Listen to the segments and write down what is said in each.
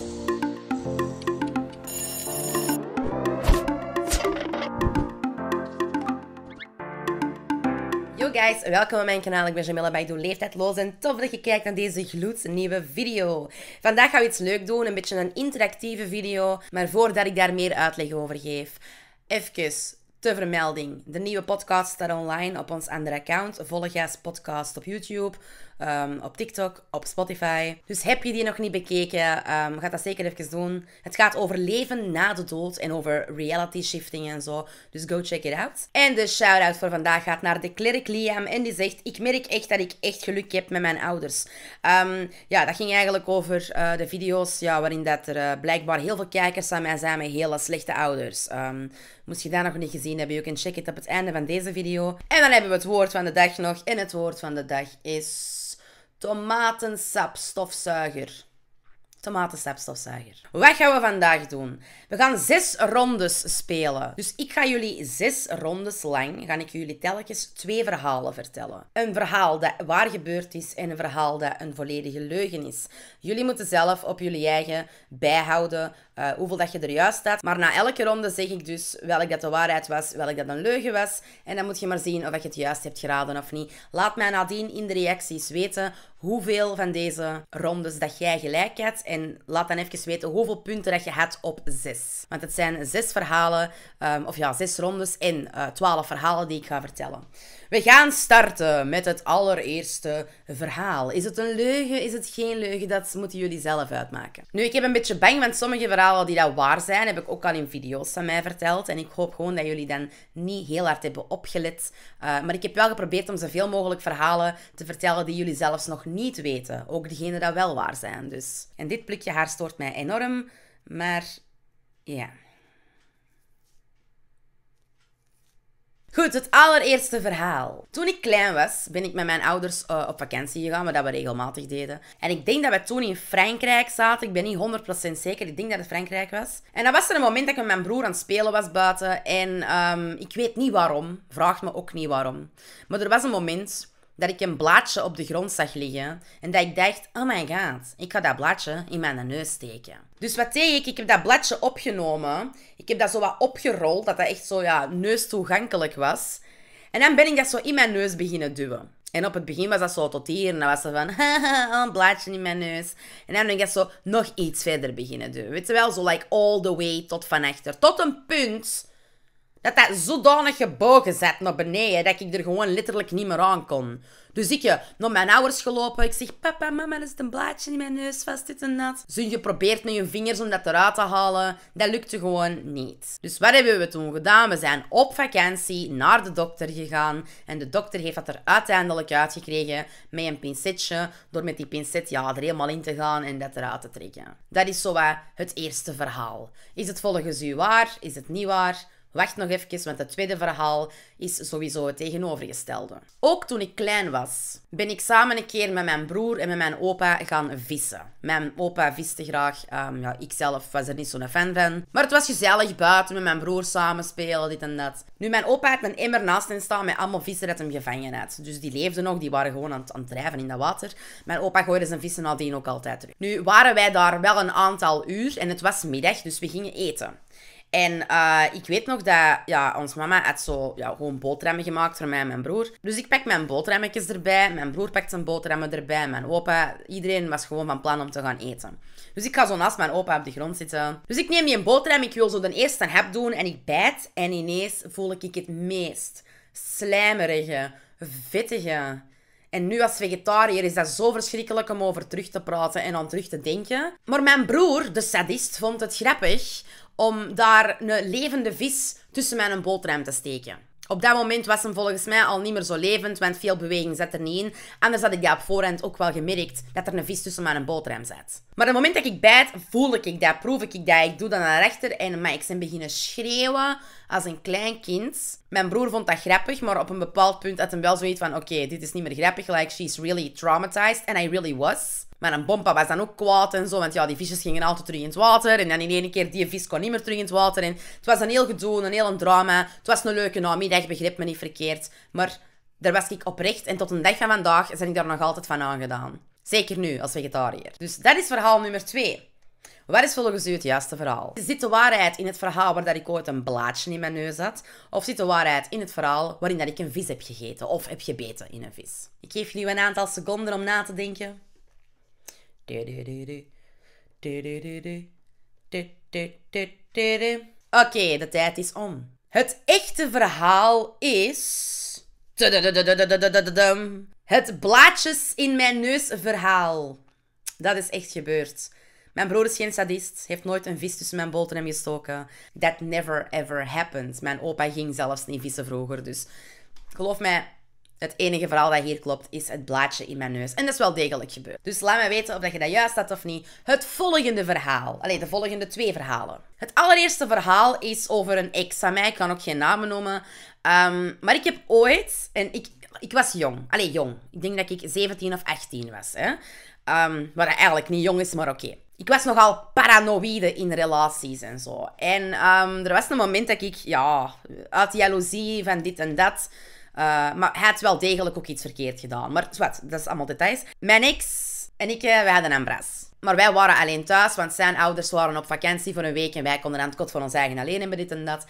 Yo guys, welkom op mijn kanaal. Ik ben Jamila bij Doe Leeftijdloos en tof dat je kijkt naar deze gloednieuwe video. Vandaag gaan we iets leuk doen, een beetje een interactieve video, maar voordat ik daar meer uitleg over geef, even te vermelding. De nieuwe podcast staat online op ons andere account. Volg Podcast op YouTube. Ehm, op TikTok, op Spotify. Dus heb je die nog niet bekeken, um, ga dat zeker even doen. Het gaat over leven na de dood en over reality shifting en zo. Dus go check it out. En de shout-out voor vandaag gaat naar de klerk Liam. En die zegt, ik merk echt dat ik echt geluk heb met mijn ouders. Ehm, ja, dat ging eigenlijk over eh, de video's ja, waarin dat er eh, blijkbaar heel veel kijkers aan mij zijn met hele slechte ouders. moest je dat nog niet gezien hebben, je kunt check it op het einde van deze video. En dan hebben we het woord van de dag nog. En het woord van de dag is stofzuiger tomatenstapstofzuiger. Wat gaan we vandaag doen? We gaan zes rondes spelen. Dus ik ga jullie zes rondes lang, ga ik jullie telkens twee verhalen vertellen. Een verhaal dat waar gebeurd is en een verhaal dat een volledige leugen is. Jullie moeten zelf op jullie eigen bijhouden eh, hoeveel dat je er juist staat. Maar na elke ronde zeg ik dus welk dat de waarheid was, welk dat een leugen was. En dan moet je maar zien of je het juist hebt geraden of niet. Laat mij nadien in de reacties weten hoeveel van deze rondes dat jij gelijk hebt en laat dan even weten hoeveel punten dat je had op zes. Want het zijn zes verhalen, ehm, of ja, zes rondes en uh, twaalf verhalen die ik ga vertellen. We gaan starten met het allereerste verhaal. Is het een leugen? Is het geen leugen? Dat moeten jullie zelf uitmaken. Nu, ik heb een beetje bang, want sommige verhalen die dat waar zijn, heb ik ook al in video's aan mij verteld. En ik hoop gewoon dat jullie dan niet heel hard hebben opgelet. Eh, maar ik heb wel geprobeerd om zoveel mogelijk verhalen te vertellen die jullie zelfs nog niet weten. Ook degene dat wel waar zijn. Dus. En dit dit plukje haar stoort mij enorm, maar ja. Goed, het allereerste verhaal. Toen ik klein was, ben ik met mijn ouders eh, op vakantie gegaan, wat we regelmatig deden. En ik denk dat we toen in Frankrijk zaten. Ik ben niet 100% zeker, ik denk dat het Frankrijk was. En dat was er een moment dat ik met mijn broer aan het spelen was buiten. En ehm, ik weet niet waarom, vraagt me ook niet waarom. Maar er was een moment dat ik een blaadje op de grond zag liggen en dat ik dacht, oh my god, ik ga dat blaadje in mijn neus steken. Dus wat deed ik? Ik heb dat blaadje opgenomen. Ik heb dat zo wat opgerold, dat dat echt zo ja, neustoegankelijk was. En dan ben ik dat zo in mijn neus beginnen duwen. En op het begin was dat zo tot hier. En dan was ze van, haha, een blaadje in mijn neus. En dan ben ik dat zo nog iets verder beginnen duwen. Weet je wel, zo like all the way tot van achter. Tot een punt dat dat zodanig gebogen zat naar beneden dat ik er gewoon letterlijk niet meer aan kon. Dus ik eh, naar mijn ouders gelopen. Ik zeg, papa, mama, er zit een blaadje in mijn neus vast, dit en dat. Ze geprobeerd met hun vingers om dat eruit te halen. Dat lukte gewoon niet. Dus wat hebben we toen gedaan? We zijn op vakantie naar de dokter gegaan. En de dokter heeft dat er uiteindelijk uitgekregen met een pincetje. Door met die pincet ja, er helemaal in te gaan en dat eruit te trekken. Dat is zo het eerste verhaal. Is het volgens u waar? Is het niet waar? Wacht nog even, want het tweede verhaal is sowieso het tegenovergestelde. Ook toen ik klein was, ben ik samen een keer met mijn broer en met mijn opa gaan vissen. Mijn opa viste graag, um, ja, ik zelf was er niet zo'n fan van. Maar het was gezellig buiten met mijn broer samen spelen, dit en dat. Nu, mijn opa had een emmer naast hem staan met allemaal vissen dat hem gevangen had. Dus die leefden nog, die waren gewoon aan het, aan drijven in dat water. Mijn opa gooide zijn vissen nadien ook altijd terug. Nu waren wij daar wel een aantal uur en het was middag, dus we gingen eten. En eh, ik weet nog dat ja, ons mama had zo ja, gewoon boterhammen gemaakt voor mij en mijn broer. Dus ik pak mijn boterhammetjes erbij. Mijn broer pakt zijn boterhammen erbij. Mijn opa. Iedereen was gewoon van plan om te gaan eten. Dus ik ga zo naast mijn opa op de grond zitten. Dus ik neem die een boterham. Ik wil zo de eerste hap doen. En ik bijt. En ineens voel ik het meest slijmerige, vettige. En nu als vegetariër is dat zo verschrikkelijk om over terug te praten en aan terug te denken. Maar mijn broer, de sadist, vond het grappig om daar een levende vis tussen mijn bootrem te steken. Op dat moment was hem volgens mij al niet meer zo levend, want veel beweging zat er niet in. Anders had ik dat op voorhand ook wel gemerkt, dat er een vis tussen mijn bootrem zat. Maar op het moment dat ik bijt, voel ik dat, proef ik dat. Ik doe dat naar rechter en maar ik ben beginnen schreeuwen als een klein kind. Mijn broer vond dat grappig, maar op een bepaald punt had hij wel zoiets van... Oké, dit is niet meer grappig, like she's really traumatized. And I really was. Maar een bompa was dan ook kwaad en zo. Want ja, die visjes gingen altijd terug in het water. En dan in één keer, die vis kon niet meer terug in het water. En het was een heel gedoe, een heel drama. Het was een leuke namiddag, begreep me niet verkeerd. Maar daar was ik oprecht. En tot een dag van vandaag ben ik daar nog altijd van aangedaan. Zeker nu, als vegetariër. Dus dat is verhaal nummer twee. Wat is volgens u het juiste verhaal? Zit de waarheid in het verhaal waar dat ik ooit een blaadje in mijn neus had? Of zit de waarheid in het verhaal waarin dat ik een vis heb gegeten of heb gebeten in een vis? Ik geef jullie een aantal seconden om na te denken. Oké, de tijd is om. Het echte verhaal is. Het blaadjes in mijn neus verhaal. Dat is echt gebeurd. Mijn broer is geen sadist, heeft nooit een vis tussen mijn bolten hem gestoken. That never ever happened. Mijn opa ging zelfs niet vissen vroeger, dus geloof mij, het enige verhaal dat hier klopt is het blaadje in mijn neus. En dat is wel degelijk gebeurd. Dus laat me weten of dat je dat juist had of niet. Het volgende verhaal. Allee, de volgende twee verhalen. Het allereerste verhaal is over een ex van mij. Ik kan ook geen namen noemen. Ehm, maar ik heb ooit... En ik, ik was jong. Allee, jong. Ik denk dat ik 17 of 18 was. Hè? Ehm, wat eigenlijk niet jong is, maar oké. Ik was nogal paranoïde in relaties en zo. En ehm, er was een moment dat ik, ja, uit jaloezie van dit en dat... Eh, maar hij had wel degelijk ook iets verkeerd gedaan. Maar zwart, dat is allemaal details. Mijn ex en ik, eh, wij hadden een bras. Maar wij waren alleen thuis, want zijn ouders waren op vakantie voor een week en wij konden aan het kot voor ons eigen alleen hebben, dit en dat.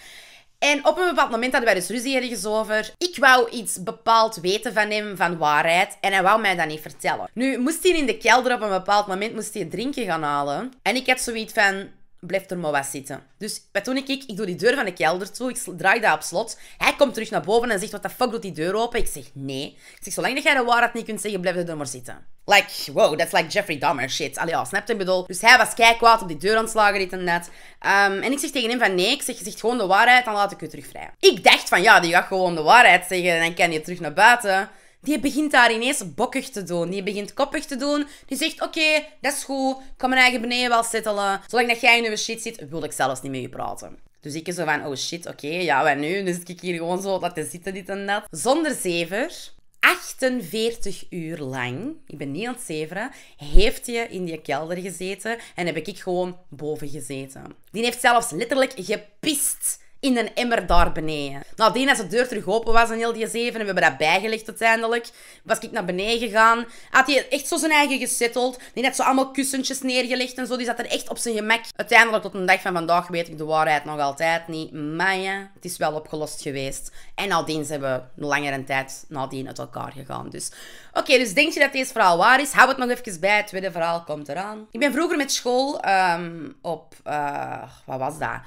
En op een bepaald moment hadden wij dus ruzie ergens over. Ik wou iets bepaald weten van hem, van waarheid. En hij wou mij dat niet vertellen. Nu moest hij in de kelder op een bepaald moment moest hij drinken gaan halen. En ik had zoiets van blijft er maar wat zitten. Dus wat doe ik? Ik doe die deur van de kelder toe, ik draai dat op slot. Hij komt terug naar boven en zegt, wat de fuck doet die deur open? Ik zeg, nee. Ik zeg, zolang jij de waarheid niet kunt zeggen, blijf er maar zitten. Like, wow, that's like Jeffrey Dahmer shit. Allee, ja, snap je? bedoel, dus hij was kijkwaad op die deur aanslagen het dit en ehm, en ik zeg tegen hem van, nee, ik zeg, je zegt gewoon de waarheid, dan laat ik je terug vrij. Ik dacht van, ja, die gaat gewoon de waarheid zeggen en dan kan je terug naar buiten die begint daar ineens bokkig te doen. Die begint koppig te doen. Die zegt, oké, dat is goed. Ik kan mijn eigen beneden wel settelen. Zolang dat jij in uw shit zit, wil ik zelfs niet met je praten. Dus ik zo van, oh shit, oké, ja, wat nu? Dus zit ik hier gewoon zo laten zitten, dit en dat. Zonder zever, 48 uur lang, ik ben niet aan het zeveren, heeft je in die kelder gezeten en heb ik gewoon boven gezeten. Die heeft zelfs letterlijk gepist in een emmer daar beneden. Nadien, als de deur terug open was en heel die zeven, en we hebben dat bijgelegd uiteindelijk, was ik naar beneden gegaan. Had hij echt zo zijn eigen gesetteld. Die had zo allemaal kussentjes neergelegd en zo. Die zat er echt op zijn gemak. Uiteindelijk, tot de dag van vandaag, weet ik de waarheid nog altijd niet. Maar ja, het is wel opgelost geweest. En nadien zijn we langer een tijd nadien uit elkaar gegaan. Dus oké, dus denk je dat deze verhaal waar is? Hou het nog even bij. Het tweede verhaal komt eraan. Ik ben vroeger met school ehm, op... Eh, wat was dat?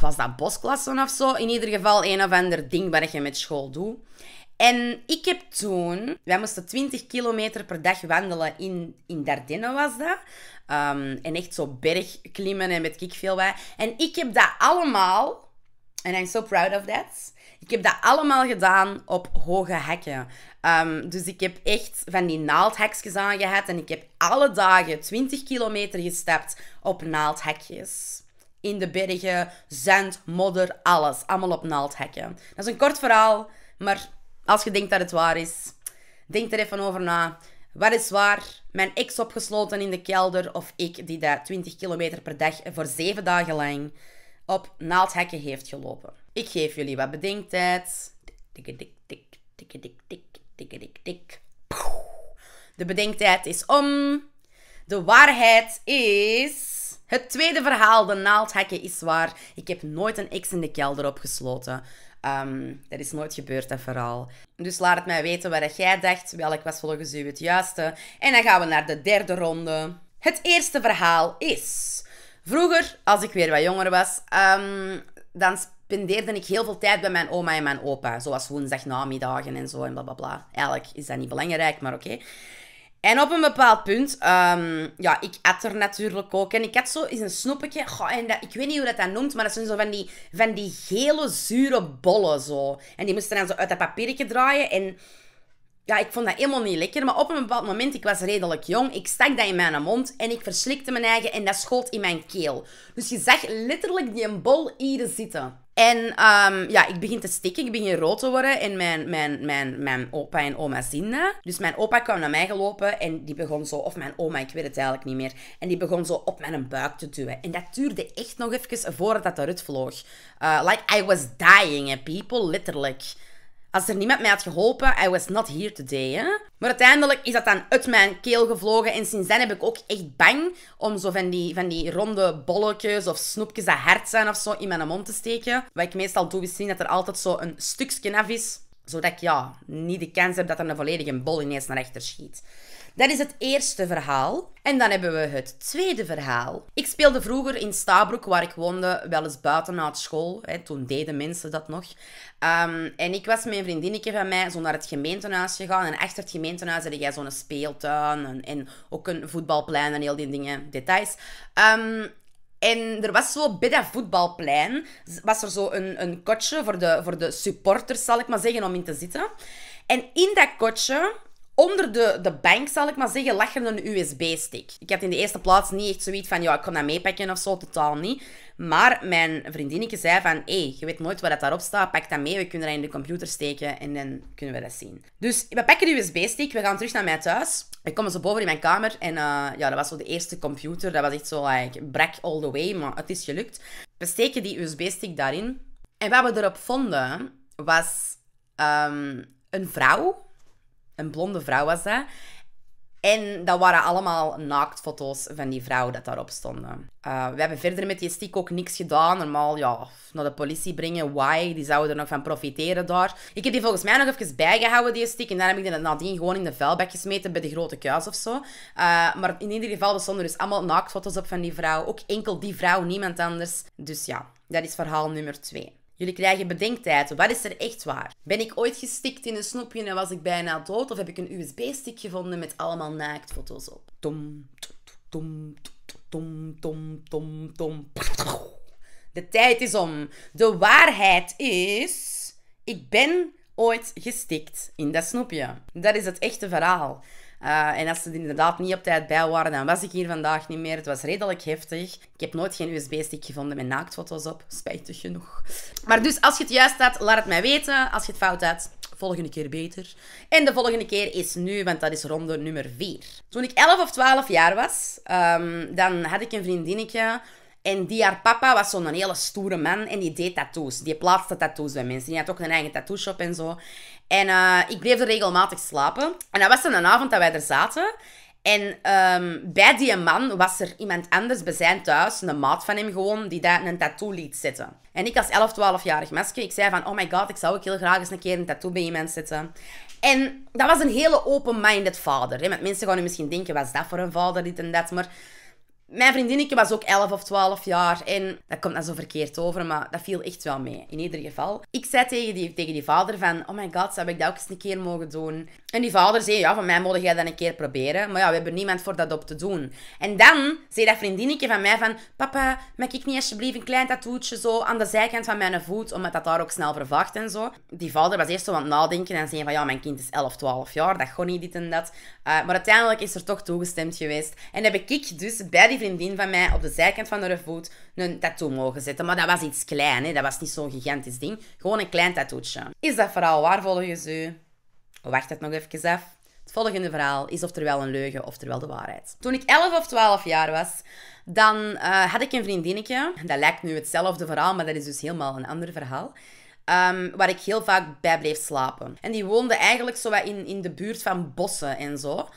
was dat bosklassen of zo? In ieder geval een of ander ding wat je met school doet. En ik heb toen, wij moesten 20 kilometer per dag wandelen in, in Dardenne was dat. Ehm, en echt zo bergklimmen en met kik veel En ik heb dat allemaal, en I'm so proud of that. Ik heb dat allemaal gedaan op hoge hekken. Ehm, dus ik heb echt van die naaldhekjes aangehad. En ik heb alle dagen 20 kilometer gestapt op naaldhekjes in de bergen, zand, modder, alles. Allemaal op naaldhekken. Dat is een kort verhaal, maar als je denkt dat het waar is, denk er even over na. Wat is waar? Mijn ex opgesloten in de kelder of ik die daar 20 kilometer per dag voor 7 dagen lang op naaldhekken heeft gelopen? Ik geef jullie wat bedenktijd. Tikke dik dik, tikke dik tik, dik tik. De bedenktijd is om. De waarheid is het tweede verhaal, de naaldhakken, is waar. Ik heb nooit een ex in de kelder opgesloten. dat ehm, is nooit gebeurd, dat verhaal. Dus laat het mij weten wat jij dacht. Welk was volgens u het juiste? En dan gaan we naar de derde ronde. Het eerste verhaal is... Vroeger, als ik weer wat jonger was, ehm, dan spendeerde ik heel veel tijd bij mijn oma en mijn opa. Zoals woensdag namiddagen en zo en blablabla. Bla, bla. Eigenlijk is dat niet belangrijk, maar oké. En op een bepaald punt, ehm, ja, ik at er natuurlijk ook. En ik had zo eens een snoepetje. en dat, ik weet niet hoe dat dat noemt, maar dat zijn zo van die, van die gele, zure bollen zo. En die moesten dan zo uit dat papiertje draaien. En ja, ik vond dat helemaal niet lekker. Maar op een bepaald moment, ik was redelijk jong, ik stak dat in mijn mond en ik verslikte mijn eigen en dat schoot in mijn keel. Dus je zag letterlijk die een bol hier zitten. En ehm, ja, ik begin te stikken, ik begin rood te worden. En mijn, mijn, mijn, mijn opa en oma zien Dus mijn opa kwam naar mij gelopen en die begon zo, of mijn oma, ik weet het eigenlijk niet meer. En die begon zo op mijn buik te duwen. En dat duurde echt nog even voordat dat eruit vloog. Uh, like I was dying, people, letterlijk. Als er niemand mij had geholpen, I was not here today. Hè? Maar uiteindelijk is dat dan uit mijn keel gevlogen. En sindsdien heb ik ook echt bang om zo van die, van die ronde bolletjes of snoepjes dat hard zijn of zo in mijn mond te steken. Wat ik meestal doe, is zien dat er altijd zo een stukje af is. Zodat ik ja, niet de kans heb dat er een volledige bol ineens naar achter schiet. Dat is het eerste verhaal. En dan hebben we het tweede verhaal. Ik speelde vroeger in Stabroek, waar ik woonde, wel eens buiten na school. Hè, toen deden mensen dat nog. Ehm, en ik was met een vriendinnetje van mij zo naar het gemeentehuis gegaan. En achter het gemeentehuis had jij zo'n speeltuin en, en, ook een voetbalplein en heel die dingen, details. Ehm, en er was zo bij dat voetbalplein, was er zo een, een kotje voor de, voor de supporters, zal ik maar zeggen, om in te zitten. En in dat kotje onder de, de bank, zal ik maar zeggen, lag een USB-stick. Ik had in de eerste plaats niet echt zoiets van, ja, ik kan dat meepakken of zo, totaal niet. Maar mijn vriendinnetje zei van, hé, hey, je weet nooit wat dat daarop staat, pak dat mee, we kunnen dat in de computer steken en dan kunnen we dat zien. Dus we pakken de USB-stick, we gaan terug naar mijn thuis. Ik kom zo boven in mijn kamer en eh, ja, dat was zo de eerste computer, dat was echt zo, like, brak all the way, maar het is gelukt. We steken die USB-stick daarin en wat we erop vonden was ehm, een vrouw een blonde vrouw was dat. En dat waren allemaal naaktfoto's van die vrouw dat daarop stonden. Eh, we hebben verder met die stick ook niks gedaan. Normaal, ja, naar de politie brengen, why? Die zouden er nog van profiteren daar. Ik heb die volgens mij nog even bijgehouden, die stick. En dan heb ik die nadien gewoon in de vuilbak gesmeten bij de grote kuis of zo. Eh, maar in ieder geval, er stonden dus allemaal naaktfoto's op van die vrouw. Ook enkel die vrouw, niemand anders. Dus ja, dat is verhaal nummer twee. Jullie krijgen bedenktijd. Wat is er echt waar? Ben ik ooit gestikt in een snoepje en was ik bijna dood? Of heb ik een USB-stick gevonden met allemaal naaktfoto's op? Tom, tom, tom, tom, tom, tom. De tijd is om. De waarheid is... Ik ben ooit gestikt in dat snoepje. Dat is het echte verhaal. Eh, en als ze er inderdaad niet op tijd bij waren, dan was ik hier vandaag niet meer. Het was redelijk heftig. Ik heb nooit geen USB-stick gevonden met naaktfoto's op. Spijtig genoeg. Maar dus, als je het juist had, laat het mij weten. Als je het fout had, volgende keer beter. En de volgende keer is nu, want dat is ronde nummer 4. Toen ik 11 of 12 jaar was, ehm, dan had ik een vriendinnetje en die haar papa was zo'n hele stoere man en die deed tattoos. Die plaatste tattoos bij mensen. Die had ook een eigen tattoo shop en zo. En eh, ik bleef er regelmatig slapen. En dat was dan een avond dat wij er zaten. En ehm, bij die man was er iemand anders bij zijn thuis, een maat van hem gewoon, die daar een tattoo liet zitten. En ik als 11, 12-jarig meisje, ik zei van, oh my god, ik zou ook heel graag eens een keer een tattoo bij iemand zitten. En dat was een hele open-minded vader. Hè? mensen gaan nu misschien denken, wat is dat voor een vader, dit en dat, maar... Mijn vriendinnetje was ook 11 of 12 jaar. En dat komt dan zo verkeerd over, maar dat viel echt wel mee. In ieder geval. Ik zei tegen die, tegen die vader van... Oh my god, zou ik dat ook eens een keer mogen doen? En die vader zei... Ja, van mij mogen jij dat een keer proberen. Maar ja, we hebben niemand voor dat op te doen. En dan zei dat vriendinnetje van mij van... Papa, maak ik niet alsjeblieft een klein tattoetje zo aan de zijkant van mijn voet? Omdat dat daar ook snel vervaagt en zo. Die vader was eerst zo aan het nadenken en zei van... Ja, mijn kind is 11, 12 jaar. Dat gewoon niet dit en dat. Eh, maar uiteindelijk is er toch toegestemd geweest. En heb ik dus bij die een vriendin van mij op de zijkant van haar voet een tattoo mogen zetten. Maar dat was iets klein, hè? dat was niet zo'n gigantisch ding. Gewoon een klein tattoetje. Is dat verhaal waar volgens u? Wacht het nog even af. Het volgende verhaal is oftewel een leugen, oftewel de waarheid. Toen ik 11 of 12 jaar was, dan eh, had ik een vriendinnetje. Dat lijkt nu hetzelfde verhaal, maar dat is dus helemaal een ander verhaal. Ehm, waar ik heel vaak bij bleef slapen. En die woonde eigenlijk zo in, in de buurt van bossen en zo.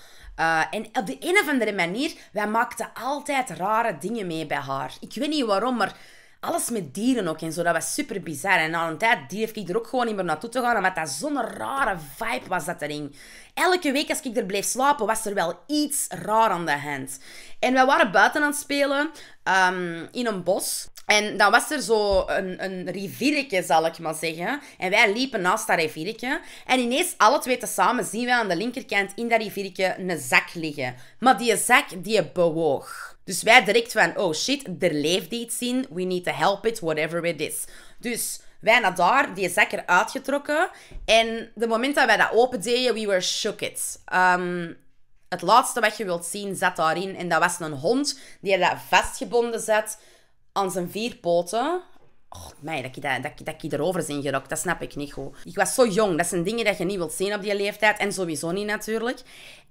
Eh, en op de een of andere manier, wij maakten altijd rare dingen mee bij haar. Ik weet niet waarom, maar alles met dieren ook en zo. Dat was super bizar. En na een tijd durfde ik er ook gewoon niet meer naartoe te gaan, omdat dat zo'n rare vibe was dat erin. Elke week als ik er bleef slapen, was er wel iets raar aan de hand. En wij waren buiten aan het spelen, ehm, in een bos. En dan was er zo een, een riviertje, zal ik maar zeggen. En wij liepen naast dat riviertje. En ineens, alle twee tezamen, zien wij aan de linkerkant in dat riviertje een zak liggen. Maar die zak, die bewoog. Dus wij direct van, oh shit, er leeft iets in. We need to help it, whatever it is. Dus wij naar daar, die is eruit getrokken. En de moment dat wij dat deden we were shook it. Ehm, het laatste wat je wilt zien zat daarin. En dat was een hond die dat vastgebonden zat aan zijn vier poten. Oh, mij, dat ik, dat, dat, dat erover zijn gerokt, dat snap ik niet goed. Ik was zo jong, dat zijn dingen dat je niet wilt zien op die leeftijd. En sowieso niet natuurlijk.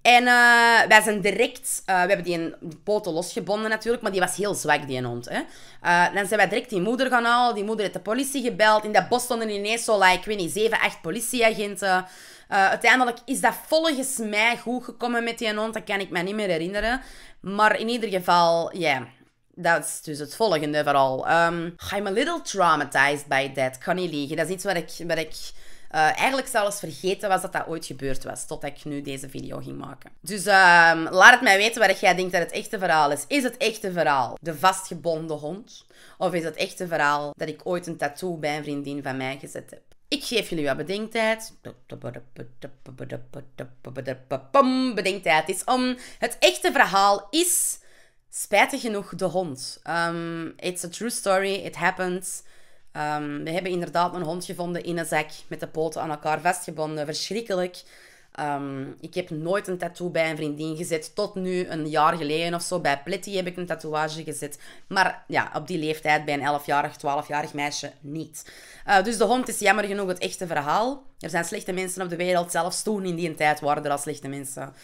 En eh, wij zijn direct, eh, we hebben die een poten losgebonden natuurlijk, maar die was heel zwak, die hond. Hè? Eh, dan zijn wij direct die moeder gaan halen, die moeder heeft de politie gebeld. In dat bos stonden ineens zo, like, ik weet niet, zeven, acht politieagenten. uiteindelijk is dat volgens mij goed gekomen met die hond, dat kan ik me niet meer herinneren. Maar in ieder geval, ja dat is dus het volgende vooral. Um, I'm a little traumatized by that. Kan niet liegen. Dat is iets wat ik, wat ik eh, eigenlijk zelfs vergeten was dat dat ooit gebeurd was. tot ik nu deze video ging maken. Dus ehm, laat het mij weten wat jij denkt dat het echte verhaal is. Is het echte verhaal de vastgebonden hond? Of is het echte verhaal dat ik ooit een tattoo bij een vriendin van mij gezet heb? Ik geef jullie wat bedenktijd. Bedenktijd is om. Het echte verhaal is spijtig genoeg de hond. Ehm, it's a true story, it happened. Ehm, we hebben inderdaad een hond gevonden in een zak met de poten aan elkaar vastgebonden. Verschrikkelijk. Ehm, ik heb nooit een tattoo bij een vriendin gezet. Tot nu, een jaar geleden of zo, bij Plitty heb ik een tatoeage gezet. Maar ja, op die leeftijd, bij een 11-jarig, 12-jarig meisje, niet. Eh, dus de hond is jammer genoeg het echte verhaal. Er zijn slechte mensen op de wereld. Zelfs toen in die tijd waren er al slechte mensen.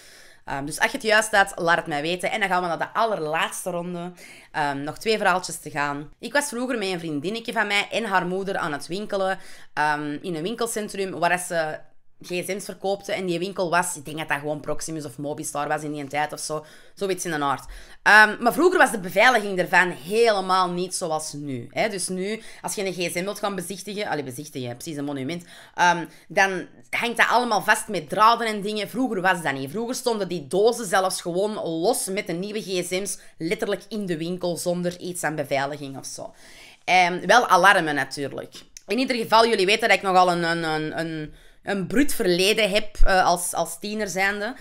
Ehm, dus als je het juist staat, laat het mij weten. En dan gaan we naar de allerlaatste ronde. Ehm, nog twee verhaaltjes te gaan. Ik was vroeger met een vriendinnetje van mij en haar moeder aan het winkelen. Ehm, in een winkelcentrum waar ze gsm's verkoopte en die winkel was. Ik denk dat dat gewoon Proximus of Mobistar was in die tijd of zo. Zoiets in de aard. Ehm, maar vroeger was de beveiliging ervan helemaal niet zoals nu. Hè? Dus nu, als je een gsm wilt gaan bezichtigen... Allee, bezichtigen, precies, een monument. Ehm, dan hangt dat allemaal vast met draden en dingen. Vroeger was dat niet. Vroeger stonden die dozen zelfs gewoon los met de nieuwe gsm's. Letterlijk in de winkel, zonder iets aan beveiliging of zo. Ehm, wel alarmen natuurlijk. In ieder geval, jullie weten dat ik nogal een, een, een een bruut verleden heb eh, als, als tiener zijnde.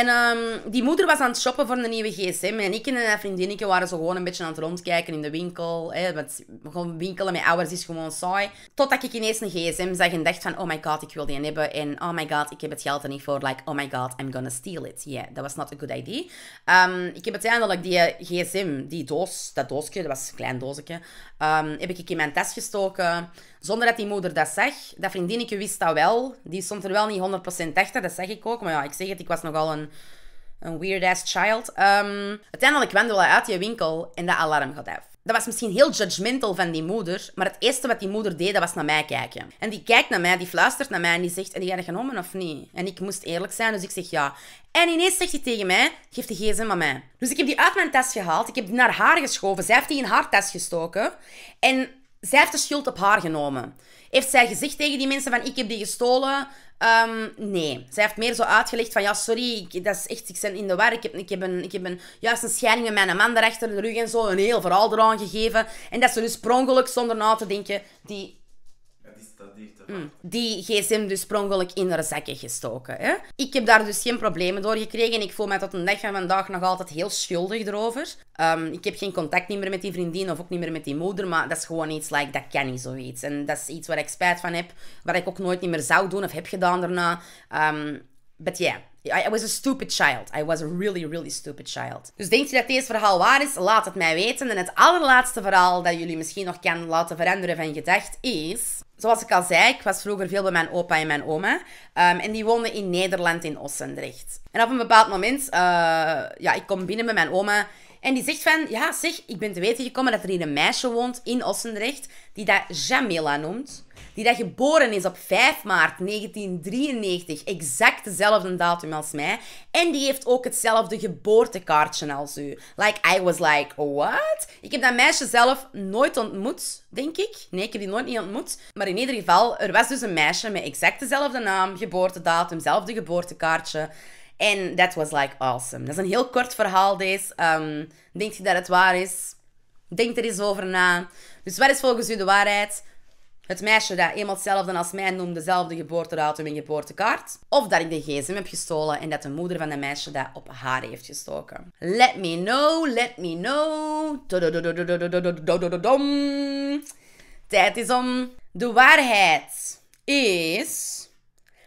En ehm, die moeder was aan het shoppen voor een nieuwe gsm. En ik en een vriendinnetje waren zo gewoon een beetje aan het rondkijken in de winkel. Hè, want gewoon winkelen met ouders is gewoon saai. Totdat ik ineens een gsm zag en dacht van... Oh my god, ik wil die hebben. En oh my god, ik heb het geld er niet voor. Like, oh my god, I'm gonna steal it. Yeah, that was not a good idea. Ehm, ik heb uiteindelijk die eh, gsm, die doos, dat doosje, dat was een klein doosje... Ehm, heb ik in mijn tas gestoken. Zonder dat die moeder dat zag. Dat vriendinnetje wist dat wel. Die stond er wel niet 100% achter, dat zeg ik ook. Maar ja, ik zeg het, ik was nogal een een, weird-ass child. Ehm, uiteindelijk wendde hij uit je winkel en dat alarm gaat af. Dat was misschien heel judgmental van die moeder, maar het eerste wat die moeder deed, dat was naar mij kijken. En die kijkt naar mij, die fluistert naar mij en die zegt, en die je genomen of niet? En ik moest eerlijk zijn, dus ik zeg ja. En ineens zegt hij tegen mij, geef de gsm aan mij. Dus ik heb die uit mijn tas gehaald, ik heb die naar haar geschoven, zij heeft die in haar tas gestoken. En zij heeft de schuld op haar genomen. Heeft zij gezegd tegen die mensen van ik heb die gestolen? Ehm, nee. Zij heeft meer zo uitgelegd van ja, sorry, ik, dat is echt, ik ben in de war. Ik heb, ik heb, een, ik heb een, juist een scheiding met mijn man daarachter de rug en zo. Een heel verhaal eraan gegeven. En dat ze dus per zonder na te denken, die Mm. Die gsm dus prongelijk in haar zakken gestoken. Hè? Ik heb daar dus geen problemen door gekregen. En ik voel me tot een dag van vandaag nog altijd heel schuldig erover. Ehm, ik heb geen contact meer met die vriendin of ook niet meer met die moeder. Maar dat is gewoon iets, like, dat kan niet zoiets. En dat is iets waar ik spijt van heb. waar ik ook nooit niet meer zou doen of heb gedaan daarna. Um, but yeah I was a stupid child. I was a really, really stupid child. Dus denkt u dat deze verhaal waar is? Laat het mij weten. En het allerlaatste verhaal dat jullie misschien nog kunnen laten veranderen van gedacht is... Zoals ik al zei, ik was vroeger veel bij mijn opa en mijn oma. Ehm, en die woonden in Nederland, in Ossendrecht. En op een bepaald moment, eh, ja, ik kom binnen met mijn oma. En die zegt van, ja zeg, ik ben te weten gekomen dat er hier een meisje woont in Ossendrecht. Die dat Jamila noemt die dat geboren is op 5 maart 1993, exact dezelfde datum als mij. En die heeft ook hetzelfde geboortekaartje als u. Like, I was like, what? Ik heb dat meisje zelf nooit ontmoet, denk ik. Nee, ik heb die nooit niet ontmoet. Maar in ieder geval, er was dus een meisje met exact dezelfde naam, geboortedatum, zelfde geboortekaartje. En that was like awesome. Dat is een heel kort verhaal, deze. Ehm, denkt u dat het waar is? Denk er eens over na. Dus wat is volgens u de waarheid? Het meisje dat eenmaal hetzelfde als mij noemde, dezelfde geboortedatum en geboortekaart. Of dat ik de gsm heb gestolen en dat de moeder van de meisje dat op haar heeft gestoken. Let me know, let me know. Tijd is om. De waarheid is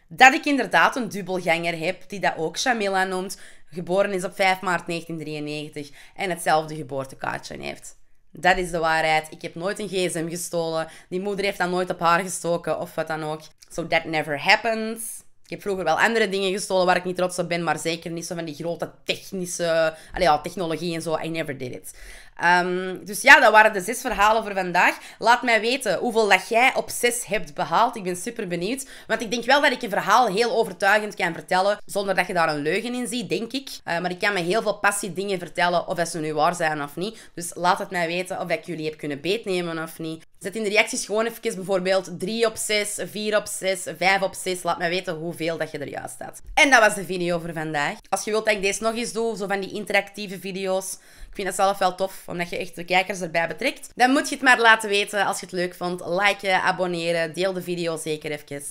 dat ik inderdaad een dubbelganger heb, die dat ook Shamila noemt, geboren is op 5 maart 1993 en hetzelfde geboortekaartje heeft. Dat is de waarheid. Ik heb nooit een gsm gestolen. Die moeder heeft dat nooit op haar gestoken of wat dan ook. So that never happens. Ik heb vroeger wel andere dingen gestolen waar ik niet trots op ben, maar zeker niet zo van die grote technische allee, ja, technologie en zo. I never did it. Ehm, dus ja, dat waren de zes verhalen voor vandaag. Laat mij weten hoeveel dat jij op zes hebt behaald. Ik ben super benieuwd. Want ik denk wel dat ik een verhaal heel overtuigend kan vertellen. Zonder dat je daar een leugen in ziet, denk ik. Eh, maar ik kan me heel veel passie dingen vertellen. Of dat ze nu waar zijn of niet. Dus laat het mij weten of ik jullie heb kunnen beetnemen of niet. Zet in de reacties gewoon even bijvoorbeeld 3 op 6, 4 op 6, 5 op 6. Laat mij weten hoeveel dat je er juist staat. En dat was de video voor vandaag. Als je wilt dat ik deze nog eens doe, zo van die interactieve video's. Ik vind dat zelf wel tof omdat je echt de kijkers erbij betrekt, dan moet je het maar laten weten als je het leuk vond. Liken, abonneren, deel de video zeker even.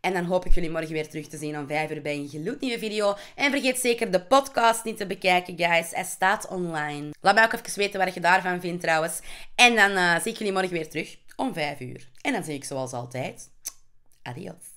En dan hoop ik jullie morgen weer terug te zien om 5 uur bij een gloednieuwe video. En vergeet zeker de podcast niet te bekijken, guys. Hij staat online. Laat mij ook even weten wat je daarvan vindt, trouwens. En dan eh, zie ik jullie morgen weer terug om 5 uur. En dan zie ik zoals altijd. Adios.